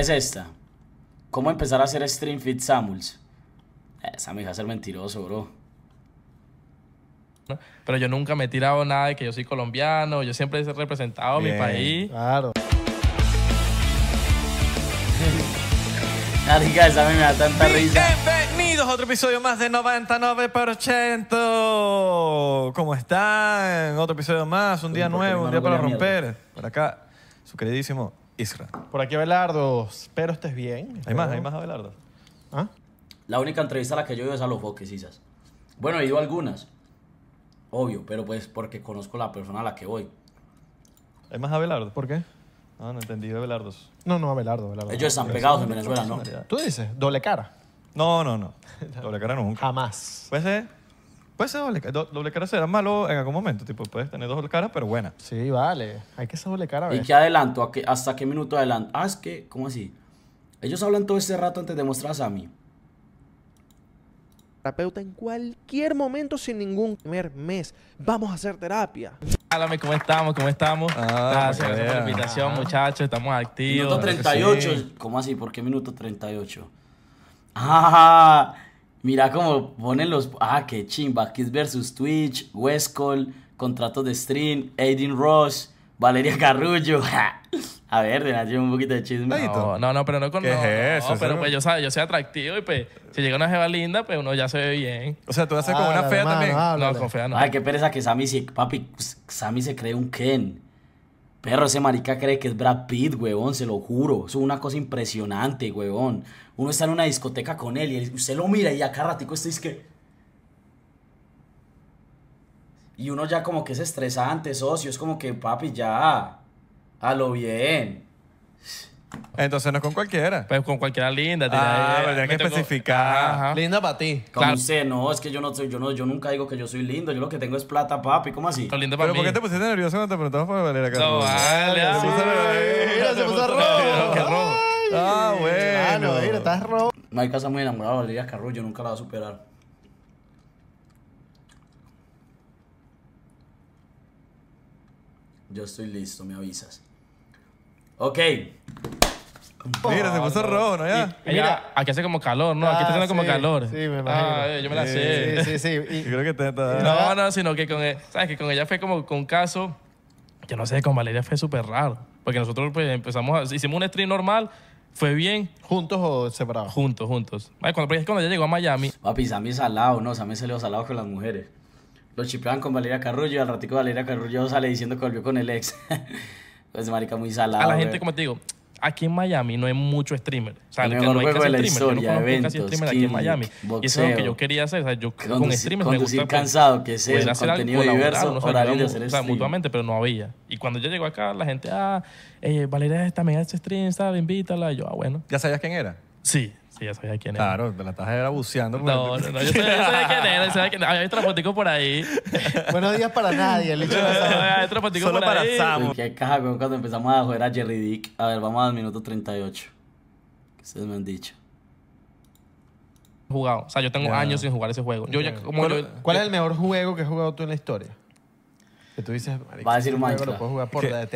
es esta. ¿Cómo empezar a hacer stream fit Samuels? Esa me a ser mentiroso, bro. Pero yo nunca me he tirado nada de que yo soy colombiano, yo siempre he representado mi país. Claro. de esa me da tanta risa. Bienvenidos a otro episodio más de 99%. ¿Cómo están? Otro episodio más, un día nuevo, un día para romper. Por acá, su queridísimo Isra. Por aquí Abelardo, espero estés bien. Hay más, hay más Abelardo. ¿Ah? La única entrevista a la que yo he ido es a los foques, Isas. Bueno, he ido algunas, obvio, pero pues porque conozco la persona a la que voy. Hay más Abelardo. ¿Por qué? Ah, no, no entendido Abelardo. No, no, Abelardo. Abelardo. Ellos están pegados en Venezuela, ¿no? Tú dices, doble cara. No, no, no. Doble cara nunca. Jamás. Puede ser Puede ser doble cara. doble cara será malo en algún momento. Tipo, puedes tener doble caras, pero buena. Sí, vale. Hay que ser doble cara. ¿Y qué adelanto? ¿Hasta qué minuto adelanto? Ah, es que, ¿cómo así? Ellos hablan todo ese rato antes de mostrarse a mí. Terapeuta en cualquier momento, sin ningún primer mes. Vamos a hacer terapia. Háblame, ¿cómo estamos? ¿Cómo estamos? Ah, gracias, por la invitación, muchachos. Estamos activos. Minuto 38. ¿Cómo así? ¿Por qué minuto 38? Ah, Mira cómo ponen los. Ah, qué chimba. Kiss versus Twitch, Westcall, contratos de stream, Aiden Ross, Valeria Carrullo. A ver, Renato, un poquito de chisme. No, no, pero no con ¿Qué es eso? Pues, no, pero pues yo, yo soy atractivo y pues si llega una jeva linda, pues uno ya se ve bien. O sea, tú haces como ah, una fea también. No, no, con fea no. Ay, qué pereza que Sammy si. Papi, Sammy se cree un Ken. Perro, ese marica cree que es Brad Pitt, huevón, se lo juro. Es una cosa impresionante, huevón. Uno está en una discoteca con él y usted lo mira y acá ratico usted es que... Y uno ya como que es estresante, socio, es como que, papi, ya, a lo bien. Entonces no es con cualquiera. Pues con cualquiera linda. Ah, pero tienes que especificar. Linda para ti. Como Claro. sé, no, es que yo no soy, yo no, yo nunca digo que yo soy lindo, yo lo que tengo es plata, papi, ¿cómo así? Pero linda para ¿por qué te pusiste nervioso cuando te preguntamos por Valeria No, vale. Se puso Mira, se puso rojo. Ah, bueno. mira, estás rojo. No hay casa muy enamorada de Valeria Carrullo, nunca la va a superar. Yo estoy listo, me avisas. Ok, Mira, se puso rojo, ¿no? Ya. Mira, aquí hace como calor, ¿no? Aquí está ah, haciendo como calor. Sí, me imagino. Ah, eh, yo me la sé. Sí, sí, sí. Y- Yo creo que te está... No, no, sino que con, e-, ¿sabes? Que con ella fue como con caso, yo no sé, con Valeria fue súper raro. Porque nosotros pues, empezamos, a- hicimos un stream normal, fue bien, ¿Juntos o separados? juntos, juntos. Cuando, pues, cuando ella llegó a Miami, Papi, Sammy salado, ¿no? Sammy salió salado con las mujeres. Lo chipeaban con Valeria Carrullo y al ratico Valeria Carrullo sale diciendo que volvió con el ex. pues marica, muy salado. a la gente, como te digo, aquí en Miami no hay mucho streamer. O sea, que no hay casi streamer. Historia, yo no conozco eventos, casi streamer aquí en Miami. y eso es lo que yo quería hacer. O sea, yo con streamers me gusta pues, cansado, que sea contenido algo, diverso, O sea, mutuamente, pero no había. Y cuando yo llego acá, la gente, ah, eh, Valeria también hace stream, ¿sabes? Invítala. Y yo, ah, bueno. ¿Ya sabías quién era? Sí, Claro, te la estás era buceando. No, no, yo sabía, quién era. hay sabía quién Había por ahí. Buenos días para nadie, el Solo por para ahí. Sam. Qué caja, cuando empezamos a jugar a Jerry Dick. A ver, vamos al minuto 38. Que ustedes me han dicho jugado. O sea, yo tengo años sin jugar ese juego. Yo ya, ¿Cuál, es el mejor juego que has jugado tú en la historia? Que tú dices, Va a decir un Minecraft. puedo jugar por, la,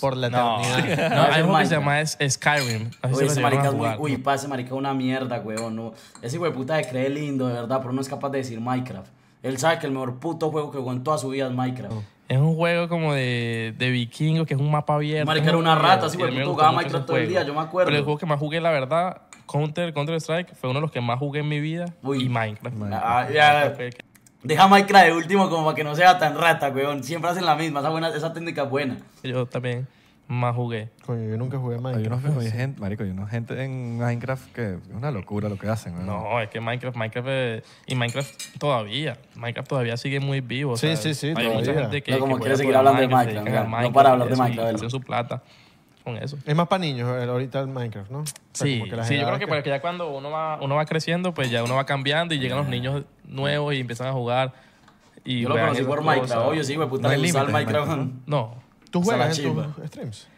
por la No. eternidad. No, hay un juego que se llama es- Skyrim. Uy, ese marica, es uy, marica una mierda, huevón. No. Ese hijo de puta se cree lindo, de verdad, pero no es capaz de decir Minecraft. Él sabe que el mejor puto juego que jugó en toda su vida es Minecraft. Oh. Es un juego como de, de vikingos, que es un mapa abierto. Marica, era una rata, así, güey, tú jugabas Minecraft todo el día, yo me acuerdo. Pero el juego que más jugué, la verdad, Counter, Counter Strike, fue uno de los que más jugué en mi vida. Uy. Y Minecraft. Ah, ya, ya. Deja Minecraft de último como para que no sea tan rata, weón. Siempre hacen la misma, esa, buena, esa técnica es buena. Yo también más jugué. Coño, yo nunca jugué Minecraft. Hay gente, marico, hay gente en Minecraft que es una locura lo que hacen. weón. No, es que Minecraft, Minecraft y Minecraft todavía, Minecraft todavía sigue muy vivo. Sí, sí, sí. Hay mucha gente que, no, como que quiere seguir hablando de Minecraft, no para hablar de Minecraft. Hacen su plata. Con eso. Es más para niños eh, ahorita el Minecraft, ¿no? sí, sí yo creo que, pues, que, ya cuando uno va, uno va creciendo, pues ya uno va cambiando y llegan los niños nuevos y empiezan a jugar. Y yo lo conocí por Minecraft, obvio, sí, me puta, no Minecraft. No. ¿Tú juegas en tus streams?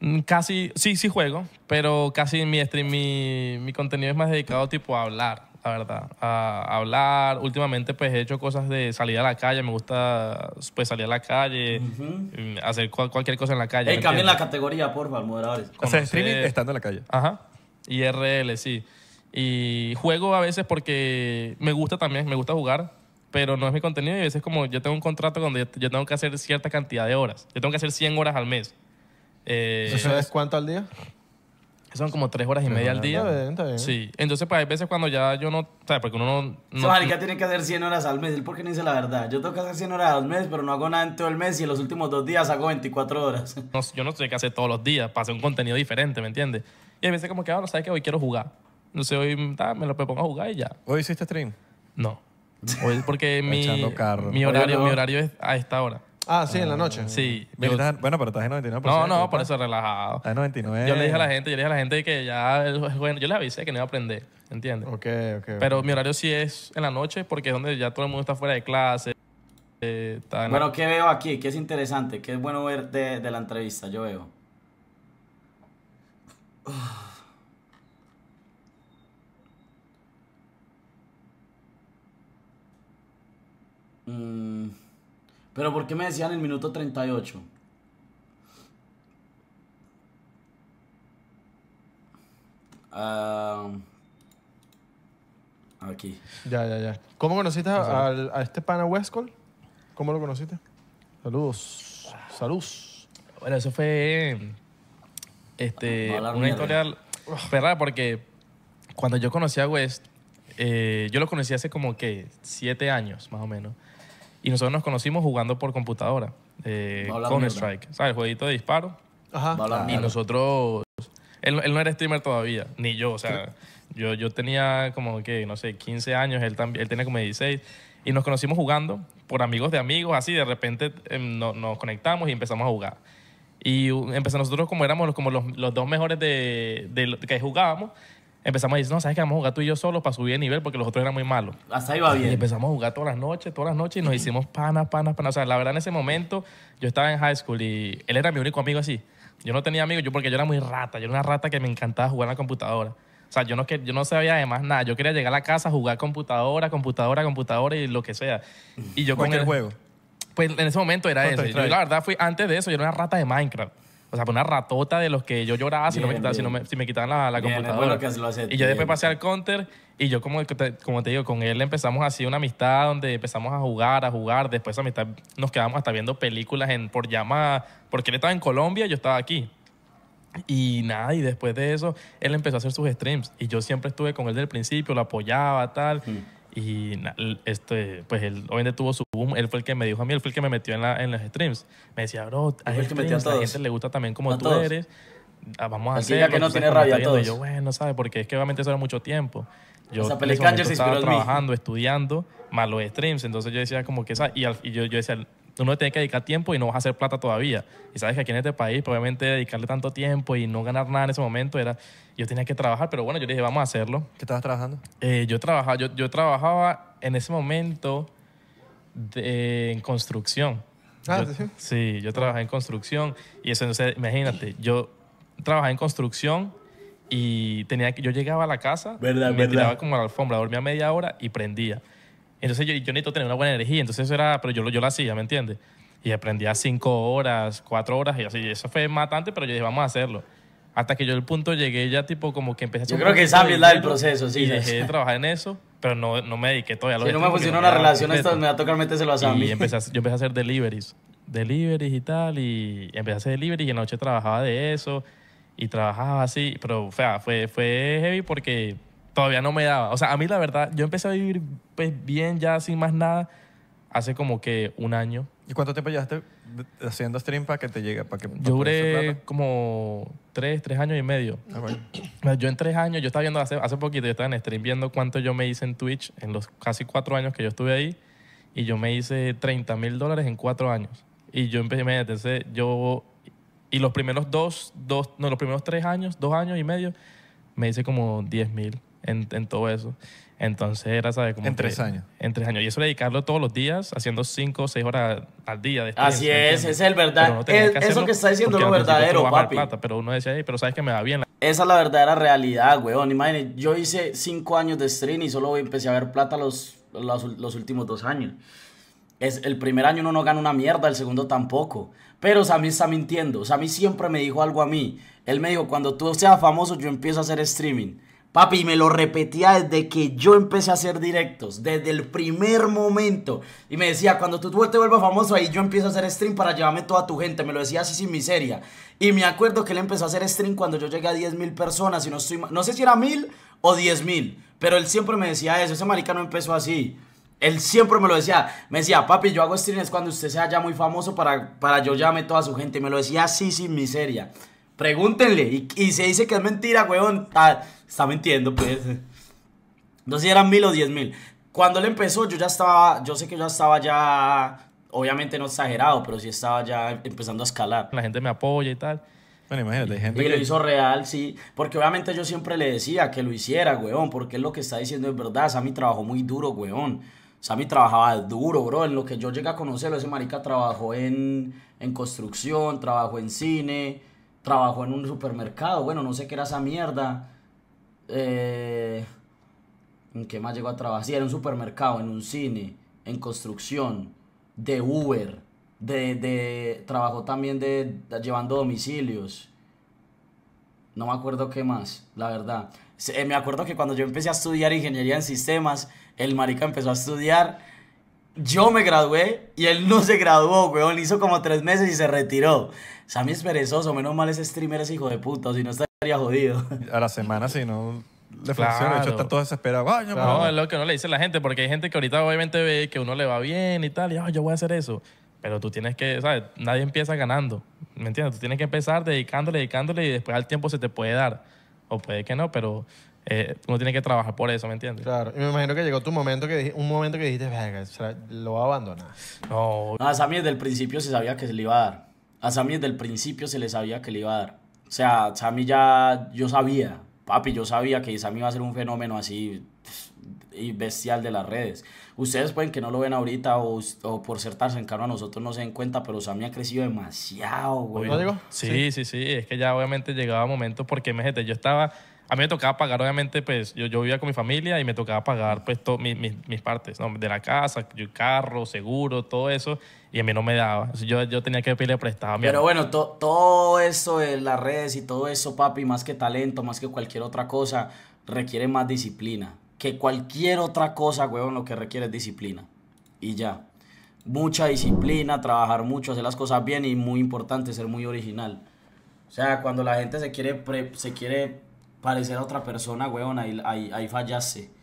Mm, casi, sí, sí juego, pero casi mi stream, mi, contenido es más dedicado tipo a hablar, la verdad. A hablar. Últimamente, pues he hecho cosas de salir a la calle, me gusta pues salir a la calle, mm, hacer cualquier cosa en la calle. Ey, cambien la categoría, porfa, moderadores. O sea, streaming estando en la calle. Ajá. IRL, sí. Y juego a veces porque me gusta también, me gusta jugar, pero no es mi contenido y a veces como yo tengo un contrato donde yo tengo que hacer cierta cantidad de horas. Yo tengo que hacer 100 horas al mes. Eh, ¿Eso es cuánto al día? Son como tres horas y media al día. Sí. Entonces, pues hay veces cuando ya yo no. ¿Sabes? Porque uno no. no Marica tiene que hacer 100 horas al mes. Él porque no dice la verdad. Yo tengo que hacer 100 horas al mes, pero no hago nada en todo el mes y en los últimos dos días hago 24 horas. yo no sé qué hacer todos los días para hacer un contenido diferente, ¿me entiendes? Y hay veces como que, ah, no ¿sabes que Hoy quiero jugar no sé, hoy ah, me lo pongo a jugar y ya. ¿Hoy hiciste stream? No. Hoy porque mi, mi horario, mi horario es a esta hora. Ah, sí, en la noche. Sí. bueno, pero estás en 99%. no, no, por eso relajado. Estás en 99. Yo le dije a la gente, yo le dije a la gente que ya es bueno, yo le avisé que no iba a aprender, ¿entiendes? Ok, ok. Pero mi horario sí es en la noche porque es donde ya todo el mundo está fuera de clase. eh, Bueno, ¿qué veo aquí? ¿Qué es interesante? ¿Qué es bueno ver de, de la entrevista? Yo veo. Mm, pero ¿por qué me decían el minuto 38? Ah, aquí. Ya, ya, ya. ¿Cómo conociste a, este pana Westcol? ¿Cómo lo conociste? Saludos. Saludos. Bueno, eso fue este, una historia porque cuando yo conocí a West, eh, yo lo conocí hace como que siete años, más o menos. Y nosotros nos conocimos jugando por computadora. Eh, con strike ¿sabes? El jueguito de disparo. Ajá. y nosotros... Él, él, no era streamer todavía, ni yo. O sea, yo, yo tenía como que, no sé, 15 años, él, también, él tenía como 16. Y nos conocimos jugando por amigos de amigos, así. De repente em, nos conectamos y empezamos a jugar. Y empezamos nosotros como éramos como los, los dos mejores de, de que jugábamos empezamos a decir, no, ¿sabes que Vamos a jugar tú y yo solos para subir de nivel porque los otros eran muy malos. Hasta va bien. Y empezamos a jugar todas las noches, todas las noches y nos hicimos panas, panas, panas. O sea, la verdad en ese momento yo estaba en high school y él era mi único amigo así. Yo no tenía amigos yo porque yo era muy rata. Yo era una rata que me encantaba jugar en la computadora. O sea, yo no, yo no sabía además nada. Yo quería llegar a la casa, jugar computadora, computadora, computadora y lo que sea. Y yo con el juego? Pues en ese momento era eso. Yo la verdad fui antes de eso, yo era una rata de Minecraft. O sea, fue una ratota de los que yo lloraba si, no, me quitaban, si, la, computadora. y yo después pasé al counter y yo, como te, como te digo, con él empezamos así una amistad donde empezamos a jugar, a jugar. Después esa amistad nos quedamos hasta viendo películas en, por llamada, porque él estaba en Colombia y yo estaba aquí. Y nada, y después de eso, él empezó a hacer sus streams. Y yo siempre estuve con él desde el principio, lo apoyaba, tal. Mm. Y este, pues él obviamente tuvo su boom. Él fue el que me dijo a mí, él fue el que me metió en, la, en los streams. Me decía, bro, a, la gente le gusta también como tú eres. Ah, vamos a hacer. que no tiene rabia a todos. yo, bueno, ¿sabes? Porque es que obviamente eso era mucho tiempo. Yo estaba trabajando, estudiando, más los streams. Entonces yo decía como que, esa Y, y yo, yo decía, uno tiene que dedicar tiempo y no vas a hacer plata todavía. Y sabes que aquí en este país, probablemente pues, dedicarle tanto tiempo y no ganar nada en ese momento era. Yo tenía que trabajar, pero bueno, yo dije, vamos a hacerlo. ¿Qué estabas trabajando? Eh, yo, trabajaba, yo, trabajaba en ese momento en construcción. Ah, sí. Sí, yo trabajaba en construcción y eso, entonces, imagínate, yo trabajaba en construcción y tenía que, yo llegaba a la casa, ¿verdad, me tiraba como a la alfombra, dormía media hora y prendía. Entonces yo, yo necesito tener una buena energía, entonces eso era, pero yo, yo hacía, ¿me entiendes? Y aprendía cinco horas, cuatro horas y así. eso fue matante, pero yo dije, vamos a hacerlo. Hasta que yo el punto llegué ya tipo como que empecé a... Yo creo que sabes es la del proceso, sí. dejé de trabajar en eso, pero no, no me dediqué todavía. a lo Si no me funcionó una relación, esto, me va a tocar metérselo a Sammy. Y empecé yo empecé a hacer deliveries, deliveries y tal, y empecé a hacer deliveries y en la noche trabajaba de eso y trabajaba así, pero sea, fue, fue heavy porque todavía no me daba. O sea, a mí la verdad, yo empecé a vivir pues bien ya sin más nada hace como que un año. ¿Y cuánto tiempo llevaste haciendo stream para que te llegue? Para yo duré como tres, tres años y medio. Ah, yo en tres años, yo estaba viendo hace, hace poquito, yo estaba en stream viendo cuánto yo me hice en Twitch en los casi cuatro años que yo estuve ahí y yo me hice 30 mil dólares en cuatro años. Y yo empecé, entonces yo, y los primeros dos, dos, no, los primeros tres años, dos años y medio, me hice como 10 mil en, todo eso. Entonces era, ¿sabes? Como en tres años. En tres años. Y eso dedicarlo todos los días, haciendo cinco o seis horas al día. Así es, es el verdad. eso que está diciendo es lo verdadero, papi. pero uno decía, pero sabes que me da bien. Esa es la verdadera realidad, weón. Imagínate, yo hice cinco años de stream y solo empecé a ver plata los, los, últimos dos años. Es, el primer año uno no gana una mierda, el segundo tampoco. Pero Sammy está mintiendo. Sammy siempre me dijo algo a mí. Él me dijo, cuando tú seas famoso, yo empiezo a hacer streaming. Papi, me lo repetía desde que yo empecé a hacer directos, desde el primer momento. Y me decía, cuando tú te vuelvas famoso, ahí yo empiezo a hacer stream para llevarme toda tu gente. Me lo decía así sin miseria. Y me acuerdo que él empezó a hacer stream cuando yo llegué a 10.000 mil personas. Y no, estoy, no sé si era mil o diez mil, pero él siempre me decía eso. Ese marica no empezó así. Él siempre me lo decía, me decía, papi, yo hago es cuando usted sea ya muy famoso para, para yo llame toda su gente. Y me lo decía así sin miseria. Pregúntenle. Y, se dice que es mentira, weón. Ah, está, mintiendo, pues. No sé si eran mil o diez mil. Cuando él empezó, yo ya estaba, yo sé que yo ya estaba ya, obviamente no exagerado, pero sí estaba ya empezando a escalar. La gente me apoya y tal. Bueno, imagínate, gente y lo hizo real, sí. Porque obviamente yo siempre le decía que lo hiciera, weón, porque es lo que está diciendo es verdad. Sammy trabajó muy duro, weón. Sammy trabajaba duro, bro. En lo que yo llegué a conocerlo, ese marica trabajó en, en construcción, trabajó en cine, trabajó en un supermercado, bueno, no sé qué era esa mierda. Eh, ¿En qué más llegó a trabajar? Sí, era un supermercado, en un cine, en construcción, de Uber, de, de trabajó también de, llevando domicilios. No me acuerdo qué más, la verdad. Eh, me acuerdo que cuando yo empecé a estudiar ingeniería en sistemas, el marica empezó a estudiar yo me gradué y él no se graduó, weón. Hizo como tres meses y se retiró. Sammy es perezoso, menos mal ese streamer es hijo de puta, si no estaría jodido. A la semana, si no le funciona, de hecho está todo desesperado. no, es lo que no le dice la gente, porque hay gente que ahorita obviamente ve que uno le va bien y tal, y yo voy a hacer eso. Pero tú tienes que, ¿sabes? Nadie empieza ganando, ¿me entiendes? Tú tienes que empezar dedicándole, dedicándole y después al tiempo se te puede dar. O puede que no, pero eh, uno tiene que trabajar por eso, ¿me entiendes? Claro, y me imagino que llegó tu momento que un momento que dijiste, venga, lo va a abandonar. No. A Sammy desde el principio se sabía que se le iba a dar. A Sammy desde el principio se le sabía que le iba a dar. O sea, Sammy ya, yo sabía, papi, yo sabía que Sammy iba a ser un fenómeno así y bestial de las redes. Ustedes pueden que no lo ven ahorita o, por ser en cercano a nosotros no se den cuenta, pero Sammy ha crecido demasiado, güey. ¿No digo? Sí, sí, sí, Es que ya obviamente llegaba momento porque, imagínate, yo estaba a mí me tocaba pagar, obviamente, pues yo, yo vivía con mi familia y me tocaba pagar pues mis partes, ¿no? de la casa, el carro, seguro, todo eso, y a mí no me daba. Yo, yo tenía que pedirle prestado Pero bueno, todo eso de las redes y todo eso, papi, más que talento, más que cualquier otra cosa, requiere más disciplina. Que cualquier otra cosa, huevón, lo que requiere es disciplina. Y ya. Mucha disciplina, trabajar mucho, hacer las cosas bien y muy importante, ser muy original. O sea, cuando la gente se quiere, se quiere parecer a otra persona, weón, ahí, ahí, ahí